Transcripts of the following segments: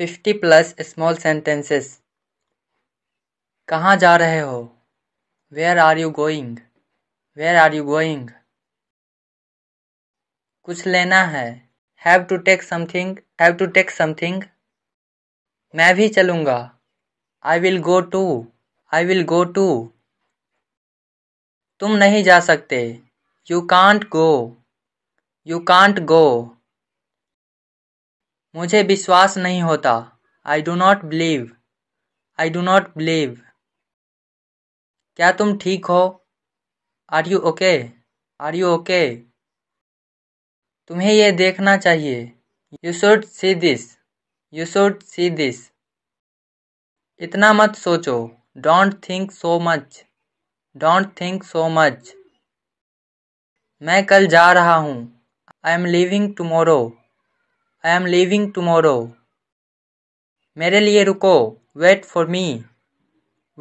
Fifty plus small sentences कहाँ जा रहे हो where are you going where are you going कुछ लेना है have to take something have to take something मैं भी चलूँगा I will go to I will go to तुम नहीं जा सकते you can't go you can't go मुझे विश्वास नहीं होता I do not believe I do not believe क्या तुम ठीक हो are you okay are you okay तुम्हें यह देखना चाहिए you should see this you should see this इतना मत सोचो don't think so much don't think so much मैं कल जा रहा हूँ I am leaving tomorrow I am leaving tomorrow मेरे लिए रुको wait for me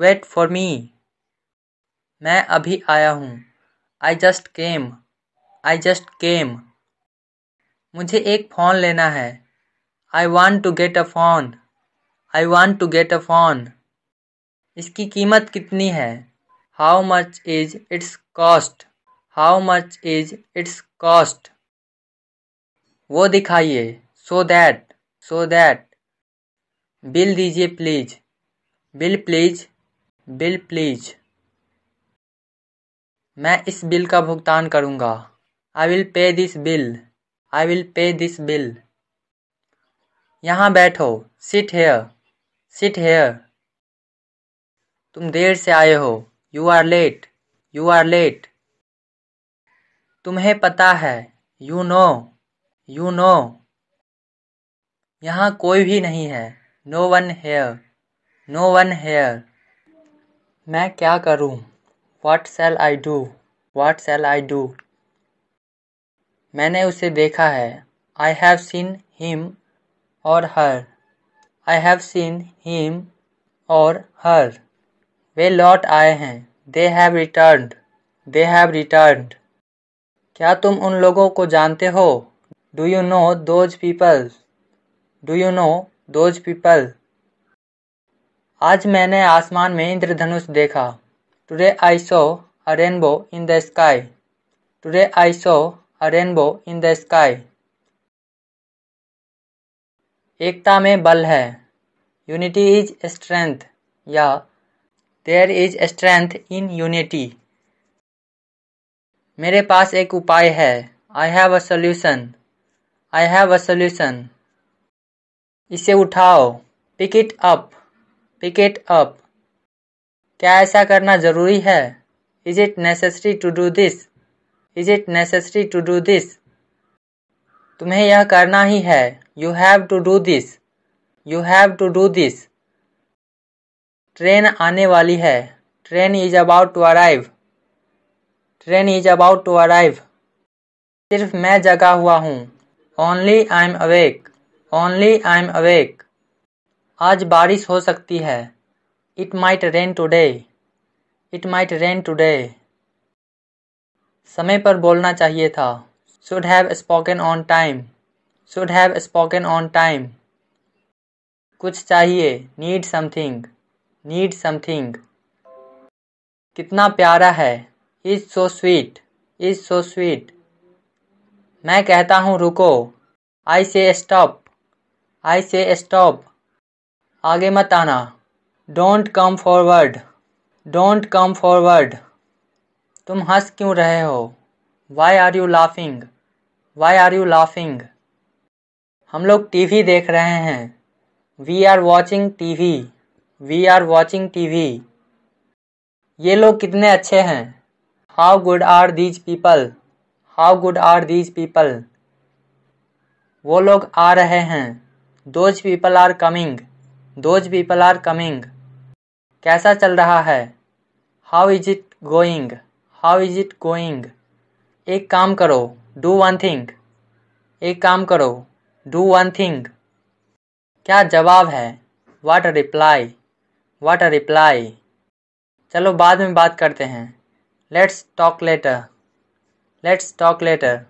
wait for me मैं अभी आया हूँ I just came I just came मुझे एक फ़ोन लेना है I want to get a phone I want to get a phone इसकी कीमत कितनी है how much is its cost how much is its cost वो दिखाइए so that so that bill दीजिए please bill please bill please मैं इस bill का भुगतान करूंगा I will pay this bill I will pay this bill यहाँ बैठो सिट हेयर सिट हेयर तुम देर से आए हो you are late you are late तुम्हें पता है यू नो यू नो यहाँ कोई भी नहीं है no one here no one here मैं क्या करूँ what shall I do what shall I do मैंने उसे देखा है आई हैव सीन हिम और her I have seen him और हर वे लौट आए हैं they have return they have return क्या तुम उन लोगों को जानते हो do you know those peoples do you know those people आज मैंने आसमान में इंद्रधनुष देखा today I saw a rainbow in the sky today I saw a rainbow in the sky एकता में बल है यूनिटी इज स्ट्रेंथ या there is strength in unity मेरे पास एक उपाय है I have a solution I have a solution इसे उठाओ pick it up pick it up क्या ऐसा करना ज़रूरी है is it necessary to do this is it necessary to do this तुम्हें यह करना ही है you have to do this you have to do this train आने वाली है train is about to arrive train is about to arrive सिर्फ मैं जगा हुआ हूँ only I am awake only I am awake आज बारिश हो सकती है it might rain today it might rain today समय पर बोलना चाहिए था should have spoken on time should have spoken on time कुछ चाहिए नीड समथिंग नीड समथिंग कितना प्यारा है is so sweet is so sweet मैं कहता हूँ रुको आई से स्टॉप आई से स्टॉप आगे मत आना don't come forward don't come forward तुम हंस क्यों रहे हो why are you laughing why are you laughing हम लोग टीवी देख रहे हैं we are watching TV we are watching TV ये लोग कितने अच्छे हैं how good are these people how good are these people वो लोग आ रहे हैं those people are coming those people are coming कैसा चल रहा है how is it going how is it going एक काम करो डू वन थिंग एक काम करो डू वन थिंग क्या जवाब है वाट a reply watt a reply चलो बाद में बात करते हैं let's talk later let's talk later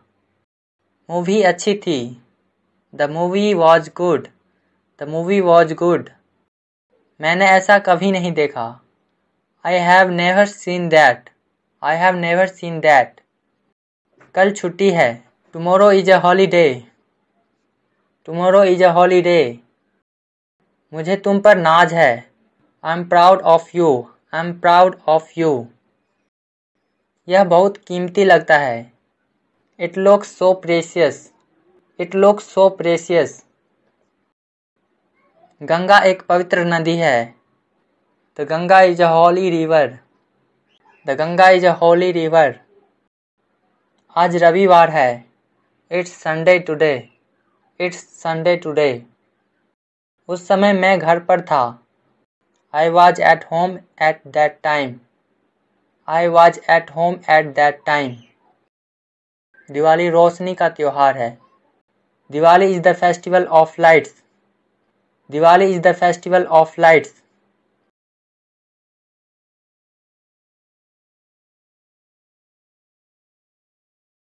movie अच्छी थी the movie was good the movie was good मैंने ऐसा कभी नहीं देखा I have never seen that I have never seen that कल छुट्टी है tomorrow is a holiday tomorrow is a holiday मुझे तुम पर नाज है I am proud of you I am proud of you यह बहुत कीमती लगता है it looks so precious it looks so precious Ganga एक पवित्र नदी है the Ganga is a holy river the Ganga is a holy river आज रविवार है it's Sunday today it's Sunday today उस समय मैं घर पर था I was at home at that time I was at home at that time Diwali रोशनी का त्यौहार है Diwali is the festival of lights. Diwali is the festival of lights.